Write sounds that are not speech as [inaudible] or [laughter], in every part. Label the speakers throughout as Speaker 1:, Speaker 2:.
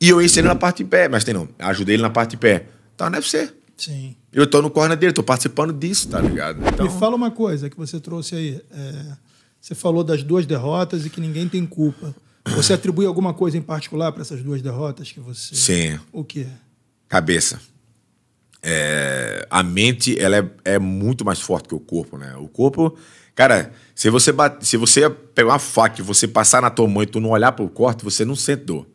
Speaker 1: E eu ensinei na parte de pé, mas tem não, ajudei ele na parte de pé. Tá no UFC. É Sim. Eu tô no corner dele, tô participando disso, tá ligado? Então...
Speaker 2: Me fala uma coisa que você trouxe aí. É, você falou das duas derrotas e que ninguém tem culpa. Você atribui alguma coisa em particular para essas duas derrotas que você. Sim. O quê?
Speaker 1: Cabeça. É, a mente ela é, é, muito mais forte que o corpo, né? O corpo, cara, se você bate, se você pegar uma faca e você passar na tua mãe e tu não olhar pro corte, você não sente dor.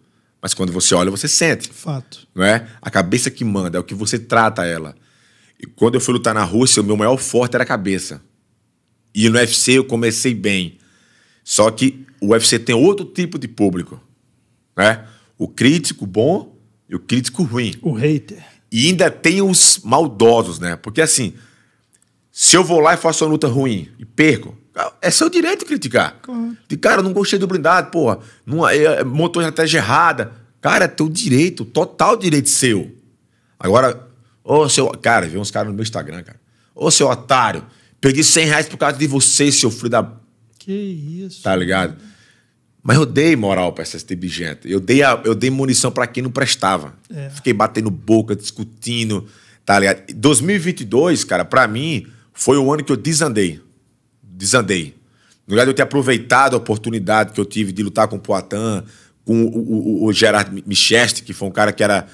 Speaker 1: Mas quando você olha, você sente. Fato. Não é? A cabeça que manda, é o que você trata ela. E quando eu fui lutar na Rússia, o meu maior forte era a cabeça. E no UFC eu comecei bem. Só que o UFC tem outro tipo de público. Né? O crítico bom e o crítico ruim. O hater. E ainda tem os maldosos, né? Porque assim, se eu vou lá e faço uma luta ruim e perco, é seu direito criticar. Claro. De cara, não gostei do blindado, porra. Não, Motor é, é, é, montou estratégia errada. Cara, é teu direito, total direito seu. Agora, ô seu. Cara, vi uns caras no meu Instagram, cara. Ô seu otário, perdi 100 reais por causa de você, seu filho da.
Speaker 2: Que isso.
Speaker 1: Tá ligado? Mas eu dei moral pra essa tipo de gente. Eu dei, a, eu dei munição para quem não prestava. É. Fiquei batendo boca, discutindo, tá ligado? 2022, cara, para mim, foi o ano que eu desandei desandei. No lugar de eu ter aproveitado a oportunidade que eu tive de lutar com o Poitin, com o, o, o Gerard Micheste, que foi um cara que era.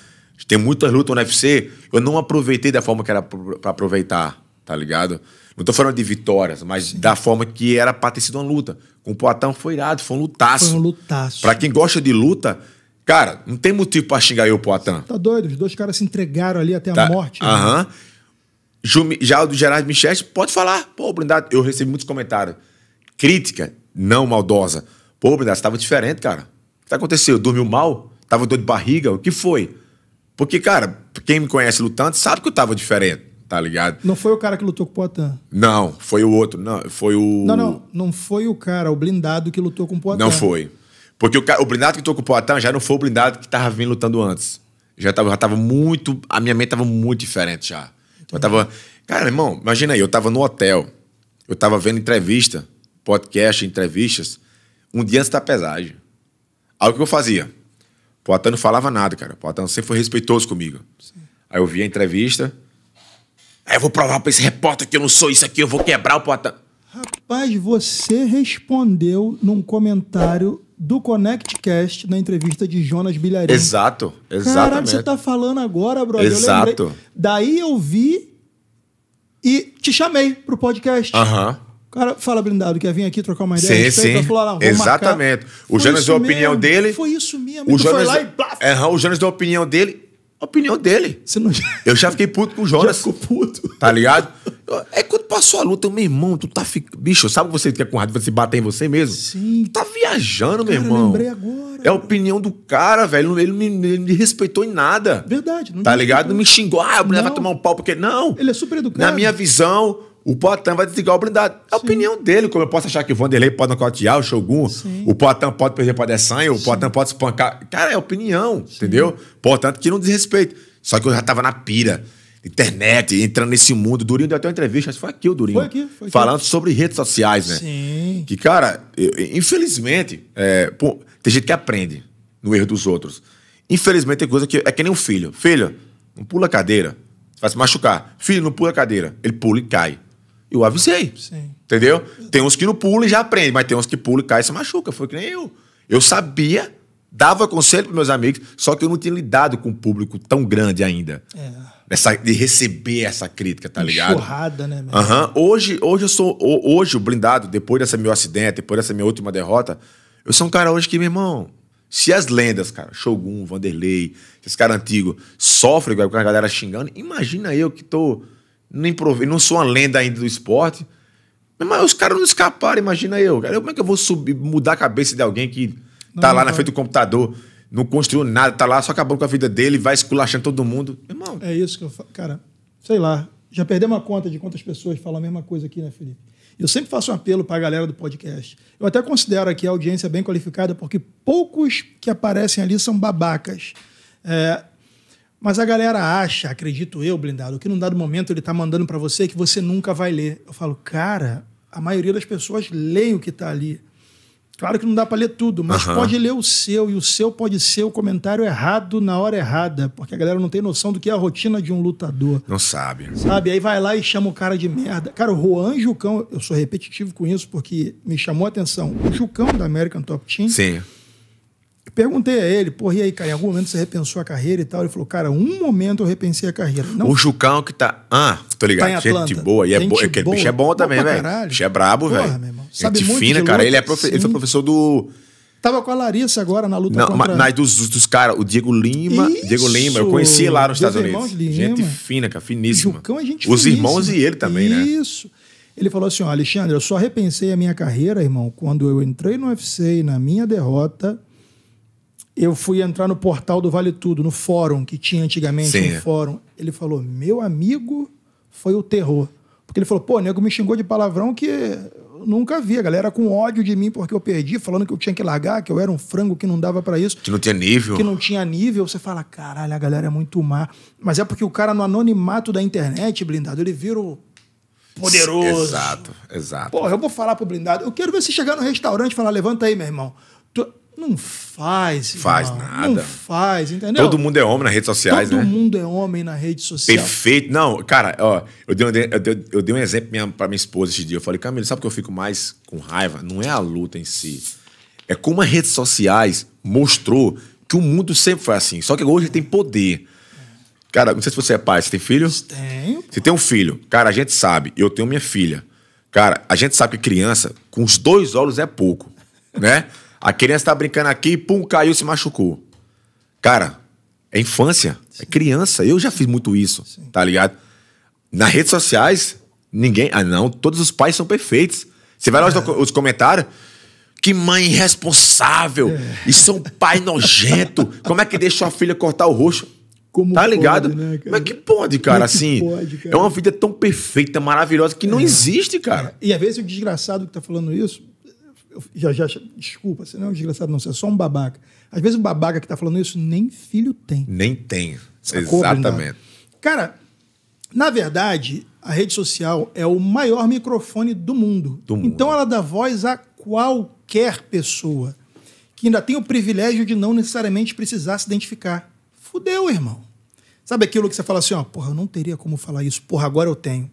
Speaker 1: Tem muitas lutas no UFC, eu não aproveitei da forma que era para aproveitar, tá ligado? Não tô falando de vitórias, mas Sim. da forma que era pra ter sido uma luta. Com o Poitin foi irado, foi um lutaço. Foi um lutaço. Pra quem gosta de luta, cara, não tem motivo pra xingar eu, Poitin.
Speaker 2: Tá doido, os dois caras se entregaram ali até tá. a morte. Né?
Speaker 1: Aham. Já o do Gerard Michel, pode falar. Pô, Blindado, eu recebi muitos comentários. Crítica, não maldosa. Pô, Blindado, você tava diferente, cara. O que tá aconteceu? Dormiu mal? Tava dor de barriga? O que foi? Porque, cara, quem me conhece lutando sabe que eu tava diferente, tá ligado?
Speaker 2: Não foi o cara que lutou com o Poitin.
Speaker 1: Não, foi o outro. Não, foi o. Não, não.
Speaker 2: Não foi o cara, o blindado que lutou com o Poitin. Não foi.
Speaker 1: Porque o, cara, o blindado que lutou com o Poitin já não foi o blindado que tava vindo lutando antes. Já tava, já tava muito. A minha mente tava muito diferente já. Eu tava. Cara, irmão, imagina aí, eu tava no hotel, eu tava vendo entrevista, podcast, entrevistas, um dia antes da pesagem. Aí o que eu fazia? Poatan não falava nada, cara. Poatan sempre foi respeitoso comigo. Sim. Aí eu vi a entrevista. Aí é, eu vou provar pra esse repórter que eu não sou isso aqui, eu vou quebrar o Poatan.
Speaker 2: Rapaz, você respondeu num comentário do ConnectCast na entrevista de Jonas Bilharim.
Speaker 1: Exato, exatamente. Caralho, você tá
Speaker 2: falando agora, brother. Exato. Eu Daí eu vi e te chamei pro podcast. Aham. Uhum. Cara, fala blindado, quer vir aqui trocar uma ideia? Sim, respeito, sim. Falar, ah, Exatamente. Marcar. O Jonas deu a opinião mesmo. dele. Foi isso mesmo. O Jonas, foi lá e blá.
Speaker 1: É, o Jonas deu a opinião dele. A opinião dele. Você não... Eu já fiquei puto com o [laughs] Jonas. Já ficou puto. Tá ligado? É [laughs] sua luta, meu irmão, tu tá ficando. Bicho, sabe você que é com raiva, você bater em você mesmo? Sim. Tu tá viajando, cara, meu irmão. Eu lembrei agora. É a opinião do cara, velho. Ele não me, ele me respeitou em nada. Verdade. Não tá ligado? Não me xingou. Ah, o blindado vai tomar um pau, porque. Não. Ele é super educado. Na minha visão, o Poitin vai desligar o blindado. É a Sim. opinião dele, como eu posso achar que o Vanderlei pode nocautear o Shogun, Sim. o Poitin pode perder para Adesanya, o Poitin pode espancar. Cara, é opinião, Sim. entendeu? Portanto, que não desrespeito. Só que eu já tava na pira internet, entrando nesse mundo. Durinho deu até uma entrevista, acho que foi aqui o Durinho. Foi aqui, foi aqui. Falando sobre redes sociais, né? Sim. Que, cara, eu, infelizmente, é, pô, tem gente que aprende no erro dos outros. Infelizmente, tem coisa que é que nem um filho. Filho, não pula a cadeira. Vai se machucar. Filho, não pula a cadeira. Ele pula e cai. Eu avisei. Sim. Entendeu? Tem uns que não pulam e já aprende, mas tem uns que pulam e caem e se machuca. Foi que nem eu. Eu sabia dava conselho para meus amigos, só que eu não tinha lidado com um público tão grande ainda. É. Essa, de receber essa crítica, tá ligado?
Speaker 2: Enxurrada, né?
Speaker 1: Uhum. Hoje, hoje eu sou. Hoje, o blindado, depois dessa meu acidente, depois dessa minha última derrota, eu sou um cara hoje que, meu irmão, se as lendas, cara, Shogun, Vanderlei, esse cara antigo, sofrem com a galera xingando, imagina eu que tô. Nem prov... Não sou uma lenda ainda do esporte. Mas os caras não escaparam, imagina eu. Cara. Como é que eu vou subir, mudar a cabeça de alguém que tá lá na frente do computador, não construiu nada, tá lá só acabou com a vida dele, vai esculachando todo mundo.
Speaker 2: Irmão. É isso que eu falo. Cara, sei lá, já perdemos a conta de quantas pessoas falam a mesma coisa aqui, né, Felipe? Eu sempre faço um apelo para a galera do podcast. Eu até considero aqui a audiência bem qualificada, porque poucos que aparecem ali são babacas. É, mas a galera acha, acredito eu, blindado, que num dado momento ele está mandando para você que você nunca vai ler. Eu falo, cara, a maioria das pessoas lê o que está ali. Claro que não dá para ler tudo, mas uhum. pode ler o seu, e o seu pode ser o comentário errado na hora errada, porque a galera não tem noção do que é a rotina de um lutador. Não sabe. Sabe? Aí vai lá e chama o cara de merda. Cara, o Juan Jucão, eu sou repetitivo com isso porque me chamou a atenção. O Jucão da American Top Team. Sim perguntei a ele, porra, e aí, cara, em algum momento você repensou a carreira e tal? Ele falou, cara, um momento eu repensei a carreira. Não, o
Speaker 1: Jucão que tá. Ah, tô ligado. Tá gente é boa. E é bo... Aquele boa. bicho é bom também, velho. Bicho é brabo, velho. Gente fina, cara. ele, é profe... ele foi professor do.
Speaker 2: Tava com a Larissa agora na luta não, contra... Mas
Speaker 1: dos, dos caras, o Diego Lima... Isso. Diego Lima, eu conheci lá nos Estados Unidos. Lima. Gente fina, cara, finíssima. Jucão é gente Os finíssima. irmãos e ele também, Isso. né?
Speaker 2: Isso. Ele falou assim, ó, Alexandre, eu só repensei a minha carreira, irmão, quando eu entrei no UFC e na minha derrota, eu fui entrar no portal do Vale Tudo, no fórum que tinha antigamente, Sim. um fórum. Ele falou: Meu amigo, foi o terror. Porque ele falou: Pô, nego me xingou de palavrão que eu nunca vi. A galera com ódio de mim porque eu perdi, falando que eu tinha que largar, que eu era um frango que não dava para isso.
Speaker 1: Que não tinha nível. Que não
Speaker 2: tinha nível. Você fala: Caralho, a galera é muito má. Mas é porque o cara no anonimato da internet, blindado, ele vira o
Speaker 1: poderoso. Exato, exato.
Speaker 2: Pô, eu vou falar pro blindado. Eu quero ver você chegar no restaurante e falar: Levanta aí, meu irmão. Não
Speaker 1: faz. Faz irmão. nada. Não
Speaker 2: faz, entendeu? Todo
Speaker 1: mundo é homem nas redes sociais, Todo né? Todo
Speaker 2: mundo é homem na rede social.
Speaker 1: Perfeito. Não, cara, ó, eu dei, eu dei, eu dei um exemplo minha, pra minha esposa esse dia. Eu falei, Camilo, sabe o que eu fico mais com raiva? Não é a luta em si. É como as redes sociais mostrou que o mundo sempre foi assim. Só que hoje tem poder. Cara, não sei se você é pai, você tem filho?
Speaker 2: Tenho.
Speaker 1: Você tem um filho. Cara, a gente sabe. Eu tenho minha filha. Cara, a gente sabe que criança, com os dois olhos é pouco, né? A criança tá brincando aqui, pum, caiu, se machucou. Cara, é infância, é Sim. é criança. Eu já fiz muito isso, Sim. tá ligado? Nas redes sociais, ninguém. Ah, não, todos os pais são perfeitos. Você vai lá é. os comentários. Que mãe irresponsável! É. Isso é um pai nojento! Como é que deixa sua filha cortar o rosto? Como tá ligado? Pode, né, Mas que pode, cara, Como é assim. Pode, cara? É uma vida tão perfeita, maravilhosa, que é. não existe, cara.
Speaker 2: E às vezes o desgraçado que tá falando isso eu já, já, desculpa, senão é um desgraçado, não, você é só um babaca. Às vezes o babaca que está falando isso nem filho
Speaker 1: tem. Nem tem. Sacou? Exatamente.
Speaker 2: Cara, na verdade, a rede social é o maior microfone do mundo. Do então ela dá voz a qualquer pessoa que ainda tem o privilégio de não necessariamente precisar se identificar. Fudeu, irmão. Sabe aquilo que você fala assim, ó, porra, eu não teria como falar isso, porra, agora eu tenho.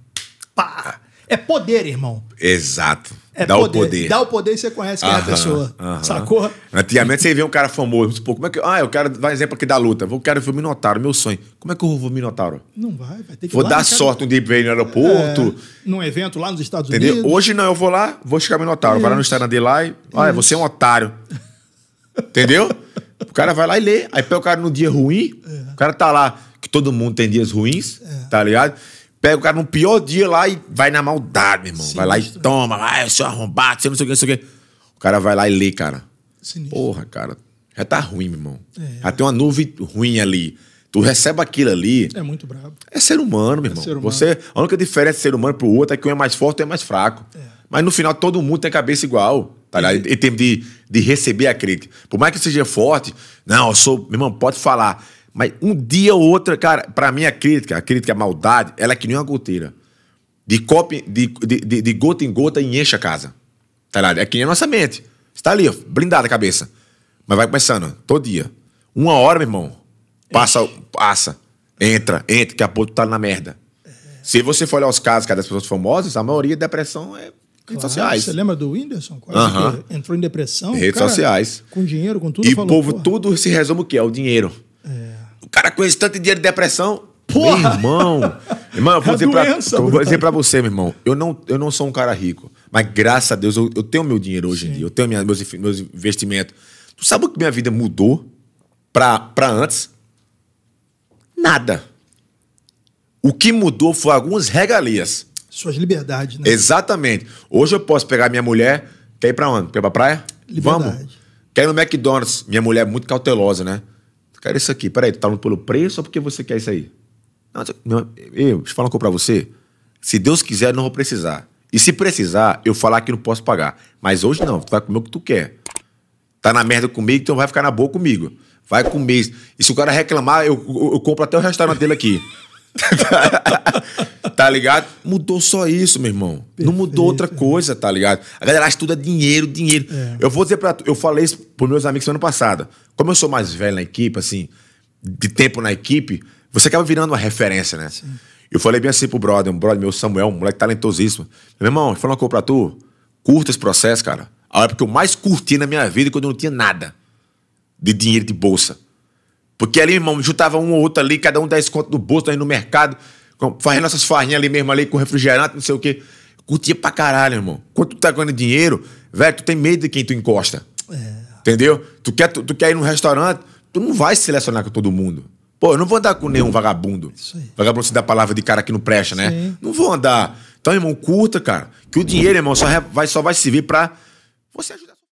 Speaker 2: Pá! é poder, irmão.
Speaker 1: Exato. É dá poder. o poder. Dá o
Speaker 2: poder e você conhece aham, é a pessoa. Aham. Sacou?
Speaker 1: Antigamente você vê um cara famoso, pô, tipo, como é que. Ah, eu quero. Vai exemplo aqui da luta. Eu quero ver o Minotauro, meu sonho. Como é que eu vou Minotauro?
Speaker 2: Não vai, vai ter que Vou lá, dar cara... sorte
Speaker 1: um dia pra ele no é, aeroporto. É,
Speaker 2: num evento lá nos Estados Entendeu? Unidos.
Speaker 1: Hoje não, eu vou lá, vou chegar Minotauro. Isso. Vai lá no Instagram dele lá e. Olha, ah, você é um otário. Entendeu? O cara vai lá e lê. Aí pega o cara no dia ruim, é. o cara tá lá, que todo mundo tem dias ruins, é. tá ligado? pega o cara no pior dia lá e vai na maldade, meu irmão. Sinistro. Vai lá e toma, ah, seu arrombado, você não sei o que, não sei o que. O cara vai lá e lê, cara. Sinistro. Porra, cara, já tá ruim, meu irmão. É, já tem uma nuvem ruim ali. Tu recebe aquilo ali. É muito brabo. É ser humano, meu é irmão. É humano. Você, a única diferença de ser humano pro outro é que um é mais forte e um é mais fraco. É. Mas no final todo mundo tem cabeça igual. Tá e... Em termos de, de receber a crítica. Por mais que seja forte, não, eu sou. Meu irmão, pode falar. Mas um dia ou outro, cara, para mim a crítica, a crítica, a maldade, ela é que nem uma goteira. De, copo, de, de, de, de gota em gota e enche a casa. Tá ligado? É que nem a nossa mente. Você tá ali, ó, blindada a cabeça. Mas vai começando, todo dia. Uma hora, meu irmão. Passa, passa. Entra, entra, que a pouco tu tá na merda. Se você for olhar os casos, cara, das pessoas famosas, a maioria é depressão é redes claro, sociais. Você lembra do Whindersson?
Speaker 2: Quase uh -huh. entrou em depressão. Redes cara, sociais.
Speaker 1: Com dinheiro, com tudo. E o povo, tudo se resume o quê? É o dinheiro. Cara, com esse tanto de dinheiro de depressão. Porra! Meu irmão! Irmão, vou, é dizer, doença, pra, vou dizer pra você, meu irmão. Eu não, eu não sou um cara rico. Mas graças a Deus, eu, eu tenho meu dinheiro hoje Sim. em dia. Eu tenho minha, meus, meus investimentos. Tu sabe o que minha vida mudou pra, pra antes? Nada. O que mudou foi algumas regalias.
Speaker 2: Suas liberdades, né?
Speaker 1: Exatamente. Hoje eu posso pegar minha mulher. Quer ir pra onde? Quer ir pra praia? Liberdade. Vamos. Quer ir no McDonald's? Minha mulher é muito cautelosa, né? Quero isso aqui. Peraí, tu tá pelo preço ou porque você quer isso aí? Não, eu, deixa eu falar uma coisa pra você. Se Deus quiser, eu não vou precisar. E se precisar, eu falar que não posso pagar. Mas hoje não, tu vai comer o que tu quer. Tá na merda comigo, então vai ficar na boa comigo. Vai comer. E se o cara reclamar, eu, eu, eu compro até o restaurante dele aqui. [laughs] Tá ligado? Mudou só isso, meu irmão. Perfeito. Não mudou outra coisa, tá ligado? A galera acha tudo é dinheiro, dinheiro. É. Eu vou dizer pra tu, eu falei isso pros meus amigos semana passada. Como eu sou mais velho na equipe, assim, de tempo na equipe, você acaba virando uma referência, né? Sim. Eu falei bem assim pro brother, um brother meu, Samuel, um moleque talentosíssimo. Meu irmão, eu falou uma coisa pra tu. Curta esse processo, cara. A época que eu mais curti na minha vida é quando eu não tinha nada de dinheiro de bolsa. Porque ali, irmão, juntava um ou outro ali, cada um 10 conto do bolso, aí tá no mercado fazendo nossas farinhas ali mesmo, ali com refrigerante, não sei o quê. Curtia pra caralho, irmão. Quando tu tá ganhando dinheiro, velho, tu tem medo de quem tu encosta. É. Entendeu? Tu quer, tu, tu quer ir num restaurante, tu não vai selecionar com todo mundo. Pô, eu não vou andar com nenhum vagabundo. Isso aí. Vagabundo se dá a palavra de cara que não presta, né? Sim. Não vou andar. Então, irmão, curta, cara. Que o dinheiro, irmão, só vai, só vai servir pra você ajudar.